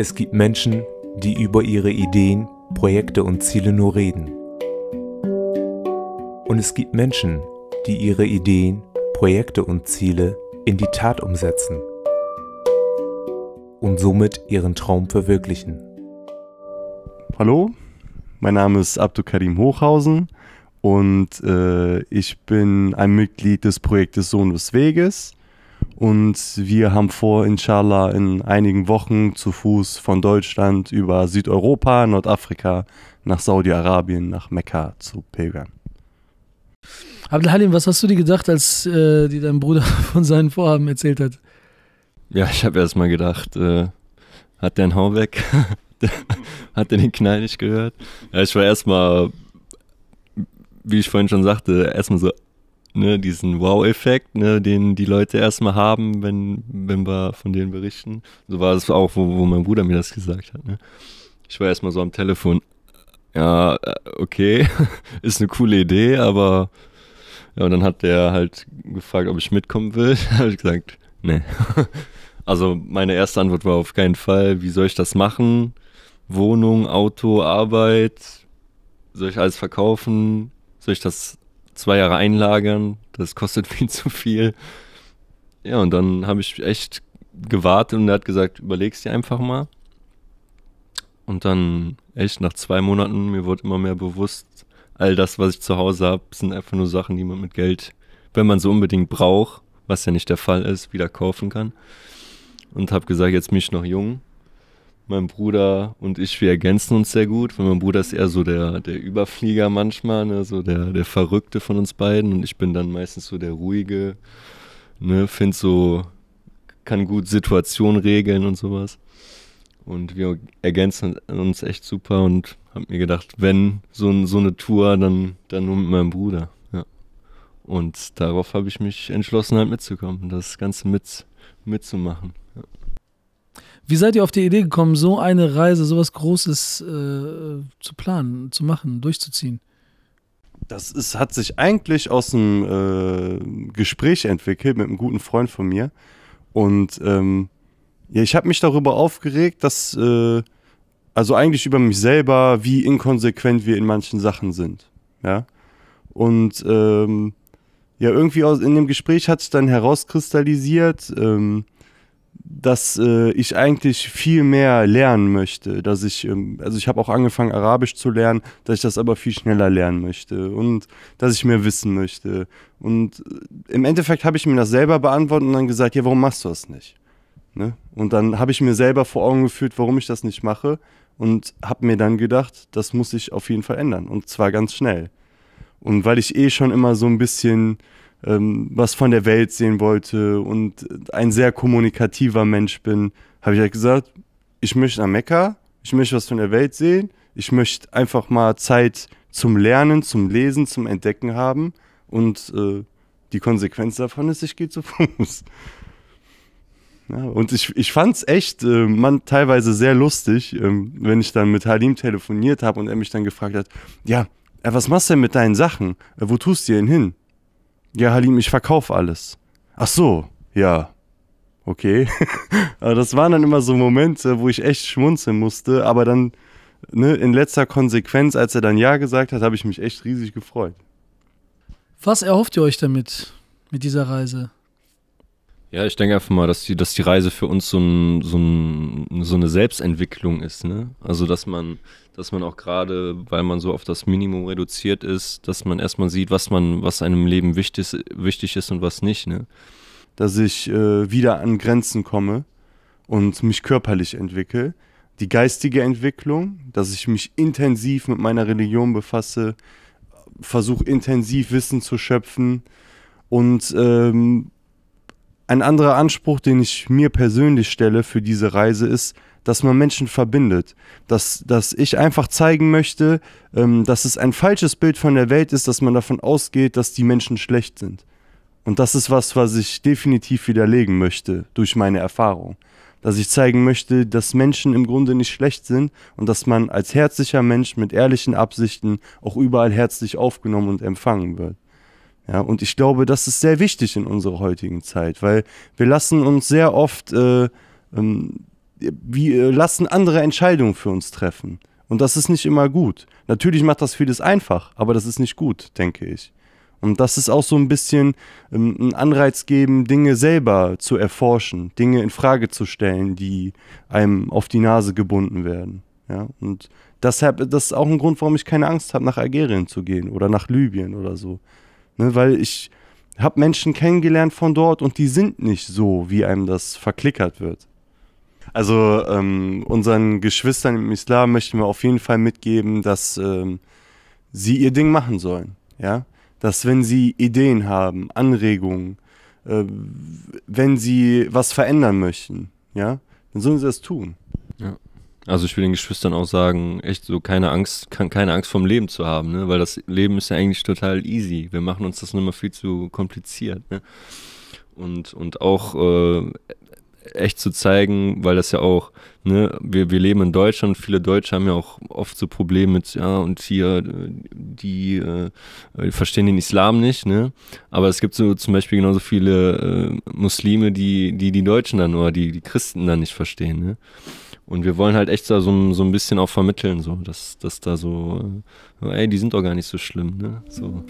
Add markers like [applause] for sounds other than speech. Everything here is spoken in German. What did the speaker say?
Es gibt Menschen, die über ihre Ideen, Projekte und Ziele nur reden. Und es gibt Menschen, die ihre Ideen, Projekte und Ziele in die Tat umsetzen und somit ihren Traum verwirklichen. Hallo, mein Name ist Abdul Karim Hochhausen und äh, ich bin ein Mitglied des Projektes Sohn des Weges. Und wir haben vor, inshallah, in einigen Wochen zu Fuß von Deutschland über Südeuropa, Nordafrika nach Saudi-Arabien, nach Mekka zu pilgern. Abdelhalim, was hast du dir gedacht, als äh, dir dein Bruder [laughs] von seinen Vorhaben erzählt hat? Ja, ich habe erst mal gedacht, äh, hat der einen Hau weg? [laughs] hat der den Knall nicht gehört? Ja, ich war erstmal, wie ich vorhin schon sagte, erstmal so, ne, diesen Wow-Effekt, ne, den die Leute erstmal haben, wenn, wenn wir von denen berichten. So war es auch, wo, wo mein Bruder mir das gesagt hat. Ne? Ich war erstmal so am Telefon. Ja, äh, okay, [laughs] ist eine coole Idee, aber ja, und dann hat der halt gefragt, ob ich mitkommen will. [laughs] da habe ich gesagt, nee. [laughs] Also meine erste Antwort war auf keinen Fall, wie soll ich das machen? Wohnung, Auto, Arbeit, soll ich alles verkaufen? Soll ich das zwei Jahre einlagern, das kostet [laughs] viel zu viel. Ja, und dann habe ich echt gewartet und er hat gesagt, überleg's dir einfach mal. Und dann echt nach zwei Monaten, mir wurde immer mehr bewusst, all das, was ich zu Hause habe, sind einfach nur Sachen, die man mit Geld, wenn man so unbedingt braucht, was ja nicht der Fall ist, wieder kaufen kann. Und habe gesagt, jetzt mich noch jung, mein Bruder und ich, wir ergänzen uns sehr gut, weil mein Bruder ist eher so der, der Überflieger manchmal, ne, so der, der Verrückte von uns beiden und ich bin dann meistens so der Ruhige, ne, finde so, kann gut Situationen regeln und sowas. Und wir ergänzen uns echt super und haben mir gedacht, wenn so, so eine Tour, dann, dann nur mit meinem Bruder. Ja. Und darauf habe ich mich entschlossen, halt mitzukommen, das Ganze mit, mitzumachen. Ja. Wie seid ihr auf die Idee gekommen, so eine Reise, so was Großes äh, zu planen, zu machen, durchzuziehen? Das ist, hat sich eigentlich aus einem äh, Gespräch entwickelt mit einem guten Freund von mir. Und ähm, ja, ich habe mich darüber aufgeregt, dass, äh, also eigentlich über mich selber, wie inkonsequent wir in manchen Sachen sind. Ja. Und ähm, ja, irgendwie aus, in dem Gespräch hat sich dann herauskristallisiert, ähm, dass äh, ich eigentlich viel mehr lernen möchte, dass ich, ähm, also ich habe auch angefangen Arabisch zu lernen, dass ich das aber viel schneller lernen möchte und dass ich mehr wissen möchte. Und äh, im Endeffekt habe ich mir das selber beantwortet und dann gesagt, ja, warum machst du das nicht? Ne? Und dann habe ich mir selber vor Augen geführt, warum ich das nicht mache und habe mir dann gedacht, das muss ich auf jeden Fall ändern und zwar ganz schnell. Und weil ich eh schon immer so ein bisschen ähm, was von der Welt sehen wollte und ein sehr kommunikativer Mensch bin, habe ich halt gesagt, ich möchte nach Mekka, ich möchte was von der Welt sehen, ich möchte einfach mal Zeit zum Lernen, zum Lesen, zum Entdecken haben und äh, die Konsequenz davon ist, ich gehe zu Fuß. [laughs] Ja, und ich, ich fand es echt äh, man, teilweise sehr lustig, ähm, wenn ich dann mit Halim telefoniert habe und er mich dann gefragt hat, ja, äh, was machst du denn mit deinen Sachen? Äh, wo tust du denn hin? Ja, Halim, ich verkaufe alles. Ach so, ja. Okay. [laughs] aber das waren dann immer so Momente, wo ich echt schmunzeln musste, aber dann ne, in letzter Konsequenz, als er dann Ja gesagt hat, habe ich mich echt riesig gefreut. Was erhofft ihr euch damit, mit dieser Reise? Ja, ich denke einfach mal, dass die, dass die Reise für uns so, ein, so, ein, so eine Selbstentwicklung ist. Ne? Also, dass man, dass man auch gerade, weil man so auf das Minimum reduziert ist, dass man erstmal sieht, was, man, was einem Leben wichtig, wichtig ist und was nicht. Ne? Dass ich äh, wieder an Grenzen komme und mich körperlich entwickle. Die geistige Entwicklung, dass ich mich intensiv mit meiner Religion befasse, versuche intensiv Wissen zu schöpfen und. Ähm, ein anderer Anspruch, den ich mir persönlich stelle für diese Reise, ist, dass man Menschen verbindet. Dass, dass ich einfach zeigen möchte, ähm, dass es ein falsches Bild von der Welt ist, dass man davon ausgeht, dass die Menschen schlecht sind. Und das ist was, was ich definitiv widerlegen möchte durch meine Erfahrung. Dass ich zeigen möchte, dass Menschen im Grunde nicht schlecht sind und dass man als herzlicher Mensch mit ehrlichen Absichten auch überall herzlich aufgenommen und empfangen wird. Ja, und ich glaube, das ist sehr wichtig in unserer heutigen Zeit, weil wir lassen uns sehr oft, äh, ähm, wir lassen andere Entscheidungen für uns treffen. Und das ist nicht immer gut. Natürlich macht das vieles einfach, aber das ist nicht gut, denke ich. Und das ist auch so ein bisschen ähm, ein Anreiz geben, Dinge selber zu erforschen, Dinge in Frage zu stellen, die einem auf die Nase gebunden werden. Ja, und deshalb, das ist auch ein Grund, warum ich keine Angst habe, nach Algerien zu gehen oder nach Libyen oder so. Ne, weil ich habe Menschen kennengelernt von dort und die sind nicht so, wie einem das verklickert wird. Also ähm, unseren Geschwistern im Islam möchten wir auf jeden Fall mitgeben, dass ähm, sie ihr Ding machen sollen. Ja? Dass wenn sie Ideen haben, Anregungen, äh, wenn sie was verändern möchten, ja, dann sollen sie das tun. Also ich will den Geschwistern auch sagen, echt so keine Angst, keine Angst vom Leben zu haben, ne? Weil das Leben ist ja eigentlich total easy. Wir machen uns das nur mal viel zu kompliziert, ne? Und, und auch äh, echt zu zeigen, weil das ja auch, ne, wir, wir leben in Deutschland, viele Deutsche haben ja auch oft so Probleme mit, ja, und hier, äh, die, äh, die verstehen den Islam nicht, ne? Aber es gibt so zum Beispiel genauso viele äh, Muslime, die, die die Deutschen dann oder die, die Christen dann nicht verstehen, ne? Und wir wollen halt echt da so, so ein bisschen auch vermitteln, so, dass, dass da so, äh, ey, die sind doch gar nicht so schlimm, ne? So.